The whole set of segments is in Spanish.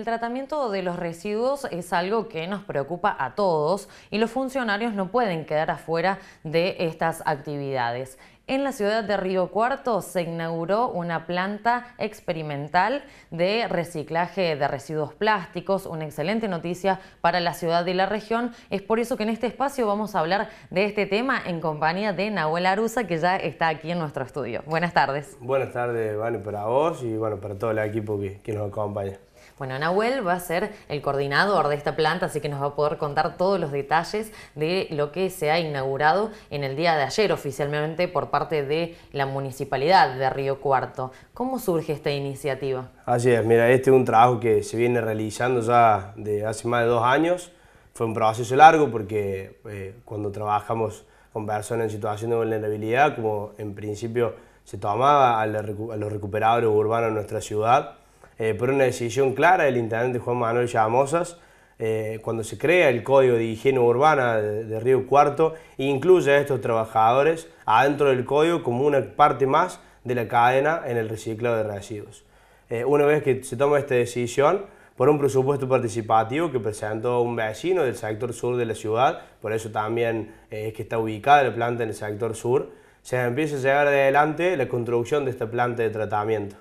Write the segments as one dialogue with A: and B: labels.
A: El tratamiento de los residuos es algo que nos preocupa a todos y los funcionarios no pueden quedar afuera de estas actividades. En la ciudad de Río Cuarto se inauguró una planta experimental de reciclaje de residuos plásticos, una excelente noticia para la ciudad y la región. Es por eso que en este espacio vamos a hablar de este tema en compañía de Nahuel Arusa, que ya está aquí en nuestro estudio. Buenas tardes.
B: Buenas tardes, Vane, para vos y bueno, para todo el equipo que nos acompaña.
A: Bueno, Nahuel va a ser el coordinador de esta planta, así que nos va a poder contar todos los detalles de lo que se ha inaugurado en el día de ayer oficialmente por parte de la Municipalidad de Río Cuarto. ¿Cómo surge esta iniciativa?
B: Así es, mira, este es un trabajo que se viene realizando ya de hace más de dos años. Fue un proceso largo porque eh, cuando trabajamos con personas en situación de vulnerabilidad, como en principio se tomaba a los recuperadores urbanos de nuestra ciudad, eh, por una decisión clara del intendente Juan Manuel Llamosas, eh, cuando se crea el Código de Higiene Urbana de, Río Cuarto, e incluye a estos trabajadores adentro del código como una parte más de la cadena en el reciclado de residuos. Eh, una vez que se toma esta decisión, por un presupuesto participativo que presentó un vecino del sector sur de la ciudad, por eso también es que está ubicada la planta en el sector sur, se empieza a llevar adelante la construcción de esta planta de tratamiento.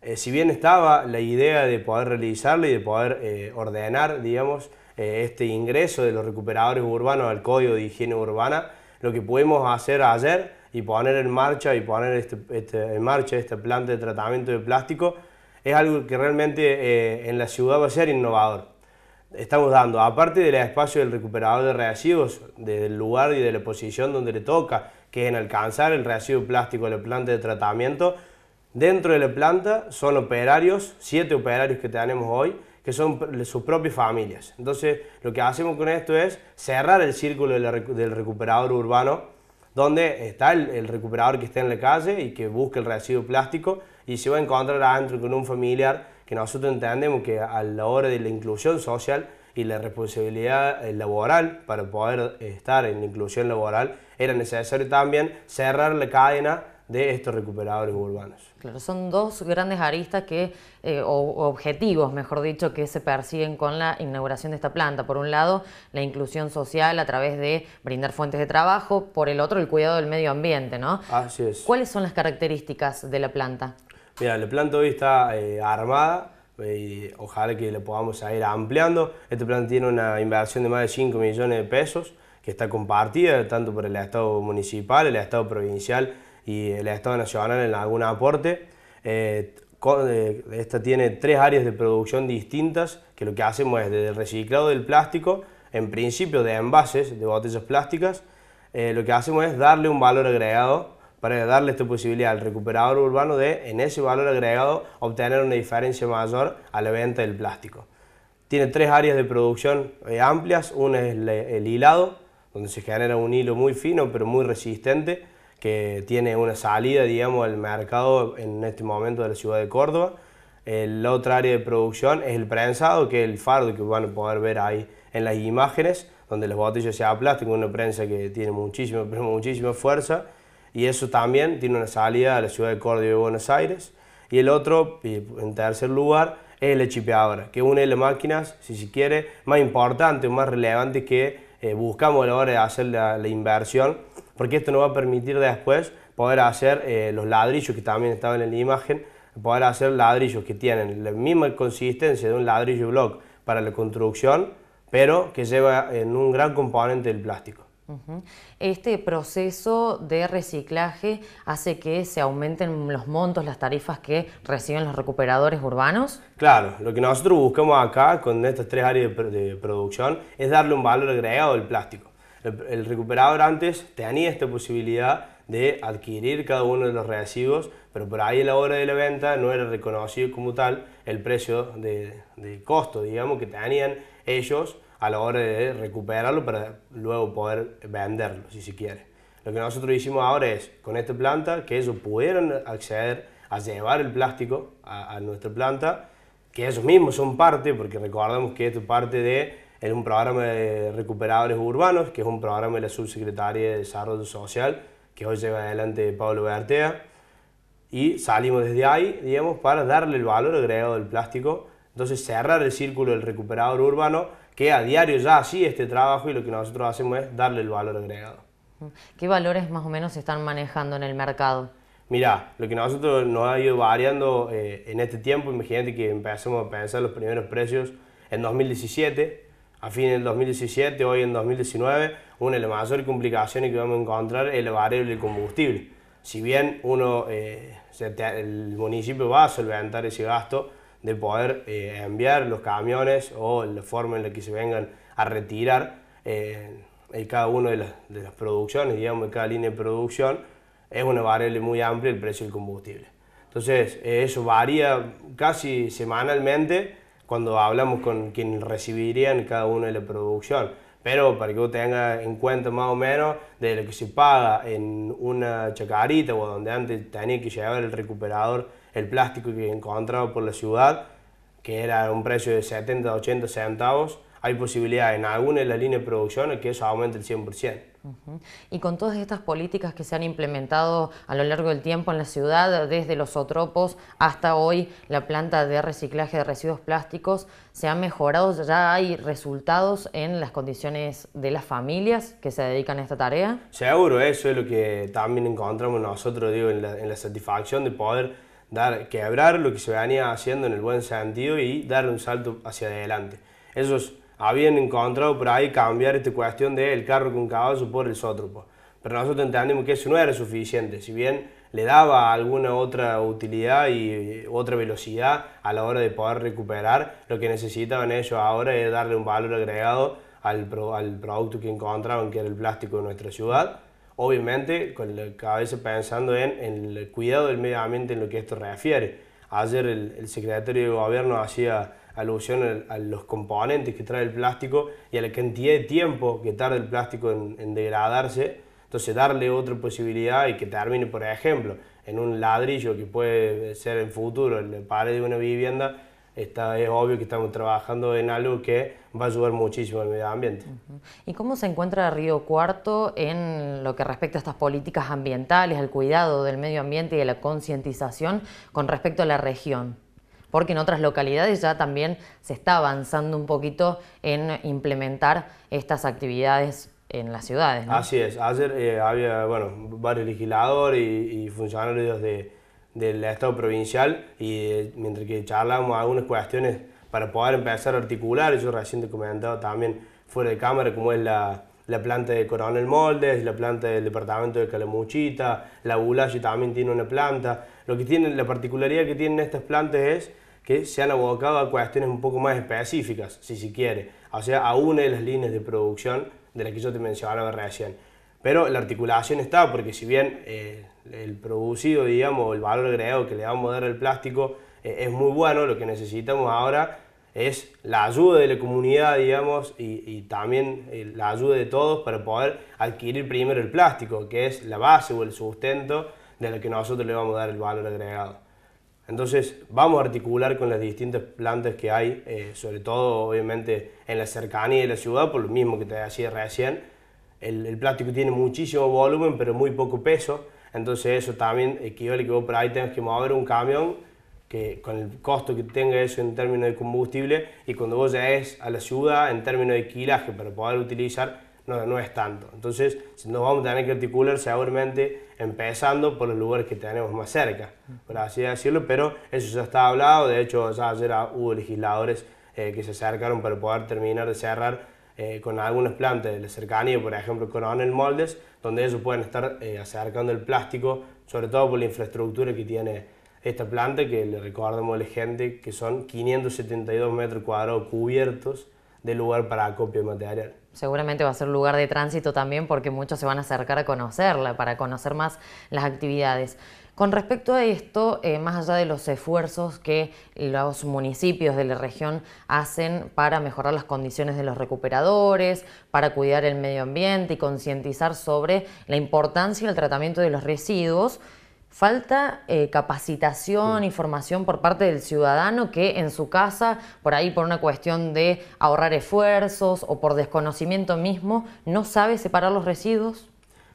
B: Eh, si bien estaba la idea de poder realizarlo y de poder eh, ordenar, digamos, eh, este ingreso de los recuperadores urbanos al Código de Higiene Urbana, lo que pudimos hacer ayer y poner en marcha y poner este, este en marcha esta planta de tratamiento de plástico es algo que realmente en la ciudad va a ser innovador. Estamos dando, aparte del espacio del recuperador de residuos, del lugar y de la posición donde le toca, que es en alcanzar el residuo plástico de la planta de tratamiento, Dentro de la planta son operarios, siete operarios que tenemos hoy, que son sus propias familias. Entonces, lo que hacemos con esto es cerrar el círculo del recuperador urbano, donde está el, recuperador que está en la calle y que busca el residuo plástico y se va a encontrar adentro con un familiar que nosotros entendemos que a la hora de la inclusión social y la responsabilidad eh, laboral para poder eh, estar en la inclusión laboral, era necesario también cerrar la cadena de estos recuperadores urbanos. Claro,
A: son dos grandes aristas que, eh, o objetivos, mejor dicho, que se persiguen con la inauguración de esta planta. Por un lado, la inclusión social a través de brindar fuentes de trabajo, por el otro, el cuidado del medio ambiente, ¿no? Así es. ¿Cuáles son las características de la planta?
B: Mira, la planta hoy está eh, armada eh, y ojalá que la podamos ir ampliando. Este plan tiene una inversión de más de 5 millones de pesos que está compartida tanto por el Estado municipal, el Estado provincial y el Estado Nacional en algún aporte. Eh, eh, esta tiene tres áreas de producción distintas que lo que hacemos es desde el reciclado del plástico, en principio de envases, de botellas plásticas, eh, lo que hacemos es darle un valor agregado para darle esta posibilidad al recuperador urbano de, en ese valor agregado, obtener una diferencia mayor a la venta del plástico. Tiene tres áreas de producción amplias, una es el hilado, donde se genera un hilo muy fino pero muy resistente, que tiene una salida, digamos, al mercado en este momento de la ciudad de Córdoba. el otro área de producción es el prensado, que es el fardo que van a poder ver ahí en las imágenes, donde los botellas se aplastan con una prensa que tiene muchísima, muchísima fuerza. Y eso también tiene una salida a la ciudad de Córdoba y Buenos Aires. Y el otro, en tercer lugar, es la chipeadora, que une las máquinas, si se quiere, más importante, más relevante que eh, buscamos a la hora de hacer la inversión porque esto nos va a permitir después poder hacer eh, los ladrillos que también estaban en la imagen, poder hacer ladrillos que tienen la misma consistencia de un ladrillo block para la construcción, pero que lleva en un gran componente el plástico.
A: Este proceso de reciclaje hace que se aumenten los montos, las tarifas que reciben los recuperadores urbanos.
B: Claro, lo que nosotros buscamos acá con estas tres áreas de producción es darle un valor agregado al plástico. El, recuperador antes tenía esta posibilidad de adquirir cada uno de los reactivos, pero por ahí a la hora de la venta no era reconocido como tal el precio de, costo, digamos, que tenían ellos a la hora de recuperarlo para luego poder venderlo, si se quiere. Lo que nosotros hicimos ahora es, con esta planta, que ellos pudieron acceder a llevar el plástico a, a nuestra planta, que ellos mismos son parte, porque recordamos que esto es parte de en un programa de recuperadores urbanos, que es un programa de la Subsecretaría de Desarrollo Social, que hoy lleva adelante Pablo Bertea. Y salimos desde ahí, digamos, para darle el valor agregado del plástico. Entonces cerrar el círculo del recuperador urbano, que a diario ya así este trabajo y lo que nosotros hacemos es darle el valor agregado.
A: ¿Qué valores más o menos se están manejando en el mercado?
B: Mirá, lo que nosotros nos ha ido variando eh, en este tiempo, imagínate que empezamos a pensar los primeros precios en 2017, a fines del 2017, hoy en 2019, una de las mayores complicaciones que vamos a encontrar es la variable del combustible. Si bien uno, eh, el municipio va a solventar ese gasto de poder eh, enviar los camiones o la forma en la que se vengan a retirar eh, en cada una de las, de las producciones, digamos, cada línea de producción, es una variable muy amplia el precio del combustible. Entonces, eso varía casi semanalmente cuando hablamos con quien recibirían cada uno de la producción. Pero para que vos tengas en cuenta más o menos de lo que se paga en una chacarita o donde antes tenía que llevar el recuperador el plástico que encontraba por la ciudad, que era un precio de 70, 80 centavos, hay posibilidad en alguna de las líneas de producción que eso aumente el 100%.
A: Y con todas estas políticas que se han implementado a lo largo del tiempo en la ciudad, desde los otropos hasta hoy la planta de reciclaje de residuos plásticos, ¿se han mejorado? ¿Ya hay resultados en las condiciones de las familias que se dedican a esta tarea?
B: Seguro, ¿eh? eso es lo que también encontramos nosotros digo, en, la, en la satisfacción de poder dar, quebrar lo que se venía haciendo en el buen sentido y dar un salto hacia adelante. Eso es habían ah, encontrado por ahí cambiar esta cuestión del carro con caballo por el sótropo. Pero nosotros entendimos que eso no era suficiente, si bien le daba alguna otra utilidad y eh, otra velocidad a la hora de poder recuperar, lo que necesitaban ellos ahora es darle un valor agregado al, producto que encontraban, que era el plástico de nuestra ciudad. Obviamente, con la cabeza pensando en, el cuidado del medio ambiente en lo que esto refiere. Ayer el secretario de Gobierno hacía alusión a los componentes que trae el plástico y a la cantidad de tiempo que tarda el plástico en, degradarse. Entonces darle otra posibilidad y que termine, por ejemplo, en un ladrillo que puede ser en futuro en pared de una vivienda, está, es obvio que estamos trabajando en algo que va a ayudar muchísimo al medio ambiente.
A: ¿Y cómo se encuentra Río Cuarto en lo que respecta a estas políticas ambientales, al cuidado del medio ambiente y de la concientización con respecto a la región? porque en otras localidades ya también se está avanzando un poquito en implementar estas actividades en las ciudades. Así es,
B: ayer eh, había bueno, varios legisladores y, funcionarios de, del Estado provincial y eh, mientras que charlamos algunas cuestiones para poder empezar a articular, yo recién te comentado también fuera de cámara, como es la, la planta de Coronel Moldes, la planta del departamento de Calamuchita, la Bulalle también tiene una planta. Lo que tienen, la particularidad que tienen estas plantas es que se han abocado a cuestiones un poco más específicas, si se quiere, o sea, a una de las líneas de producción de las que yo te mencionaba recién. Pero la articulación está, porque si bien eh, el producido, digamos, el valor agregado que le vamos a dar el plástico eh, es muy bueno, lo que necesitamos ahora es la ayuda de la comunidad, digamos, y, también eh, la ayuda de todos para poder adquirir primero el plástico, que es la base o el sustento de lo que nosotros le vamos a dar el valor agregado. Entonces vamos a articular con las distintas plantas que hay, eh, sobre todo obviamente en la cercanía de la ciudad, por lo mismo que te decía recién, el, plástico tiene muchísimo volumen pero muy poco peso, entonces eso también equivale que vos por ahí tengas que mover un camión que con el costo que tenga eso en términos de combustible y cuando vos ya es a la ciudad en términos de kilaje para poder utilizar, no, no es tanto. Entonces nos vamos a tener que articular seguramente empezando por los lugares que tenemos más cerca, por así decirlo, pero eso ya está hablado, de hecho ya ayer hubo legisladores eh, que se acercaron para poder terminar de cerrar eh, con algunas plantas de la cercanía, por ejemplo el Moldes, donde ellos pueden estar eh, acercando el plástico, sobre todo por la infraestructura que tiene esta planta, que le recordamos a la gente que son 572 metros cuadrados cubiertos de lugar para acopio de material. Seguramente
A: va a ser lugar de tránsito también porque muchos se van a acercar a conocerla, para conocer más las actividades. Con respecto a esto, eh, más allá de los esfuerzos que los municipios de la región hacen para mejorar las condiciones de los recuperadores, para cuidar el medio ambiente y concientizar sobre la importancia del tratamiento de los residuos, Falta eh, capacitación, y formación por parte del ciudadano que en su casa, por ahí por una cuestión de ahorrar esfuerzos o por desconocimiento mismo, no sabe separar los residuos.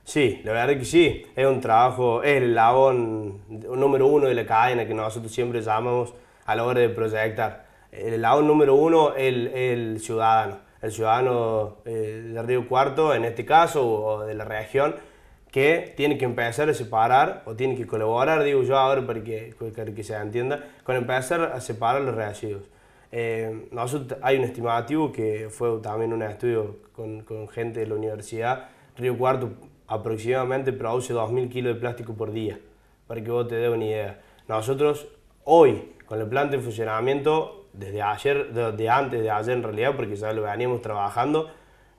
B: Sí, la verdad que sí, es un trabajo, es el labón número uno de la cadena que nosotros siempre llamamos a la hora de proyectar. El labón número uno es el, ciudadano, el ciudadano eh, de Río Cuarto en este caso o de la región que tiene que empezar a separar, o tiene que colaborar, digo yo ahora para que, para que se entienda, con empezar a separar los residuos. Eh, nosotros, hay un estimativo que fue también un estudio con, con gente de la universidad, Río Cuarto aproximadamente produce 2.000 kilos de plástico por día, para que vos te dé una idea. Nosotros hoy, con el planta de funcionamiento, desde ayer, de antes de ayer en realidad, porque ya lo veníamos trabajando,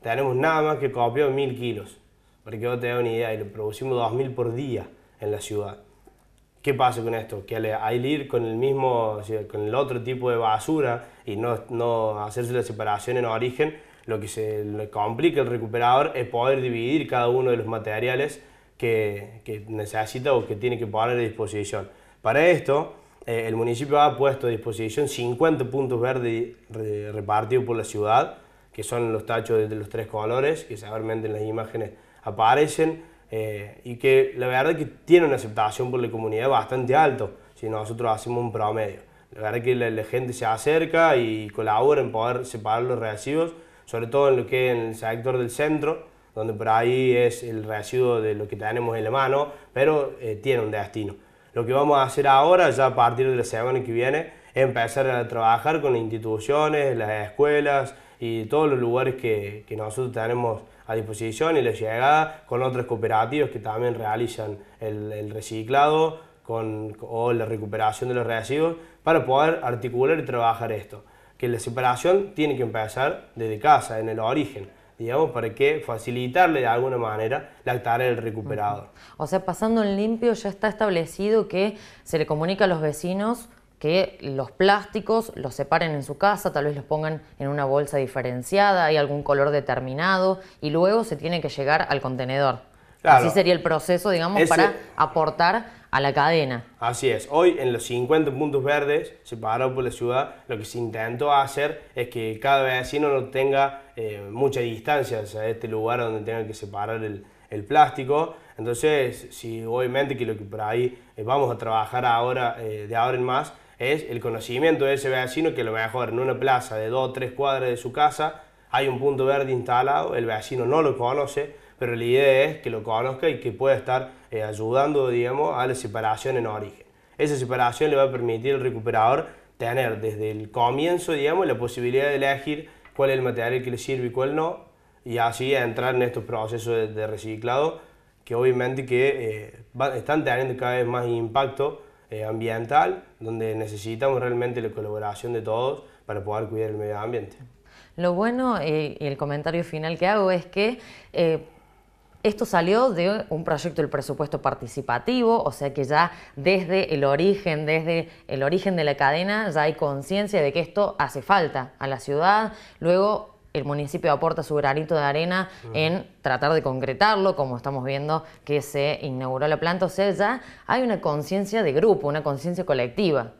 B: tenemos nada más que copio 1.000 kilos para que vos te hagas una idea, y lo producimos 2.000 por día en la ciudad. ¿Qué pasa con esto? Que al, ir con el mismo, con el otro tipo de basura y no, no hacerse la separación en origen, lo que se complica el recuperador es poder dividir cada uno de los materiales que, que necesita o que tiene que poner a disposición. Para esto, eh, el municipio ha puesto a disposición 50 puntos verdes repartidos por la ciudad, que son los tachos de los tres colores, que seguramente en las imágenes aparecen eh, y que la verdad que tiene una aceptación por la comunidad bastante alto si nosotros hacemos un promedio. La verdad que la, gente se acerca y colabora en poder separar los residuos, sobre todo en lo que es en el sector del centro, donde por ahí es el residuo de lo que tenemos en la mano, pero eh, tiene un destino. Lo que vamos a hacer ahora, ya a partir de la semana que viene, es empezar a trabajar con instituciones, las escuelas y todos los lugares que, que nosotros tenemos a disposición y les llega con otras cooperativas que también realizan el, reciclado con, o la recuperación de los residuos para poder articular y trabajar esto. Que la separación tiene que empezar desde casa, en el origen digamos, para que facilitarle de alguna manera la tarea del recuperador.
A: O sea, pasando en limpio ya está establecido que se le comunica a los vecinos que los plásticos los separen en su casa, tal vez los pongan en una bolsa diferenciada, hay algún color determinado y luego se tiene que llegar al contenedor. Así sería el proceso, digamos, para aportar a la cadena.
B: Así es. Hoy en los 50 puntos verdes separados por la ciudad, lo que se intentó hacer es que cada vecino no tenga eh, mucha distancia a este lugar donde tenga que separar el, plástico. Entonces, si obviamente que lo que por ahí eh, vamos a trabajar ahora, eh, de ahora en más, es el conocimiento de ese vecino que a lo mejor en una plaza de dos o tres cuadras de su casa hay un punto verde instalado, el vecino no lo conoce, pero la idea es que lo conozca y que pueda estar eh, ayudando, a la separación en origen. Esa separación le va a permitir al recuperador tener desde el comienzo, digamos, la posibilidad de elegir cuál es el material que le sirve y cuál no, y así entrar en estos procesos de, reciclado que obviamente que eh, están teniendo cada vez más impacto eh, ambiental, donde necesitamos realmente la colaboración de todos para poder cuidar el medio ambiente.
A: Lo bueno eh, y el comentario final que hago es que eh, esto salió de un proyecto del presupuesto participativo, o sea que ya desde el origen, desde el origen de la cadena, ya hay conciencia de que esto hace falta a la ciudad. Luego el municipio aporta su granito de arena en tratar de concretarlo, como estamos viendo que se inauguró la planta. O sea, ya hay una conciencia de grupo, una conciencia colectiva.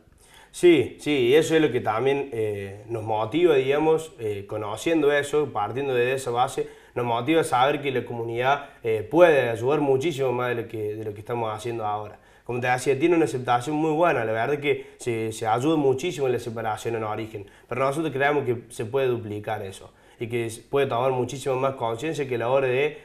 B: Sí, sí, y eso es lo que también eh, nos motiva, digamos, eh, conociendo eso, partiendo de esa base, nos motiva a saber que la comunidad eh, puede ayudar muchísimo más de lo, que, estamos haciendo ahora como te decía, tiene una aceptación muy buena. La verdad es que se ayuda muchísimo en la separación en origen, pero nosotros creemos que se puede duplicar eso y que puede tomar muchísimo más conciencia que la hora de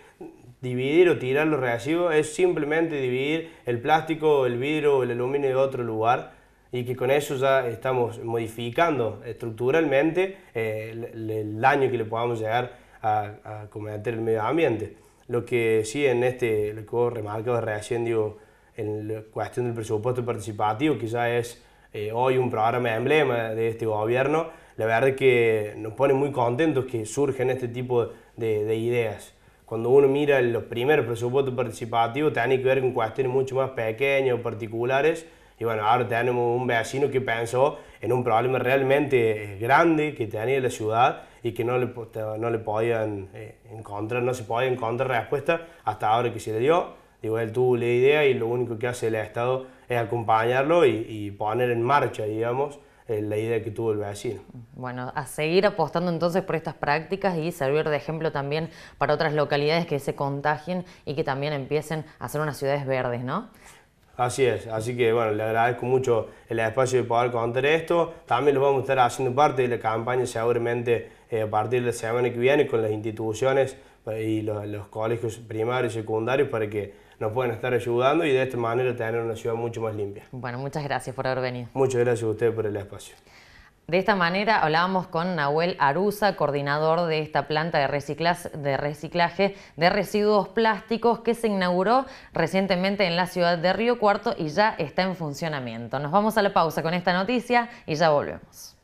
B: dividir o tirar los residuos es simplemente dividir el plástico, el vidrio o el aluminio de otro lugar y que con eso ya estamos modificando estructuralmente eh, el, daño que le podamos llegar a, cometer el medio ambiente. Lo que sí en este, lo que vos remarcabas recién, digo, en la cuestión del presupuesto participativo, que ya es eh, hoy un programa de emblema de este gobierno, la verdad que nos pone muy contentos que surgen este tipo de, ideas. Cuando uno mira los primeros presupuestos participativos, tienen que ver con cuestiones mucho más pequeñas particulares. Y bueno, ahora tenemos un vecino que pensó en un problema realmente eh, grande que tenía la ciudad y que no le, no le podían eh, encontrar, no se podía encontrar respuesta hasta ahora que se le dio. Digo, él tuvo la idea y lo único que hace el Estado es acompañarlo y, y poner en marcha, digamos, eh, la idea que tuvo el vecino.
A: Bueno, a seguir apostando entonces por estas prácticas y servir de ejemplo también para otras localidades que se contagien y que también empiecen a ser unas ciudades verdes, ¿no?
B: Así es, así que bueno, le agradezco mucho el espacio de poder contar esto. También lo vamos a estar haciendo parte de la campaña seguramente eh, a partir de la semana que viene con las instituciones eh, y los, los colegios primarios y secundarios para que nos pueden estar ayudando y de esta manera tener una ciudad mucho más limpia. Bueno, muchas gracias por haber venido. Muchas gracias a ustedes por el espacio.
A: De esta manera hablábamos con Nahuel Arusa, coordinador de esta planta de, de reciclaje de residuos plásticos que se inauguró recientemente en la ciudad de Río Cuarto y ya está en funcionamiento. Nos vamos a la pausa con esta noticia y ya volvemos.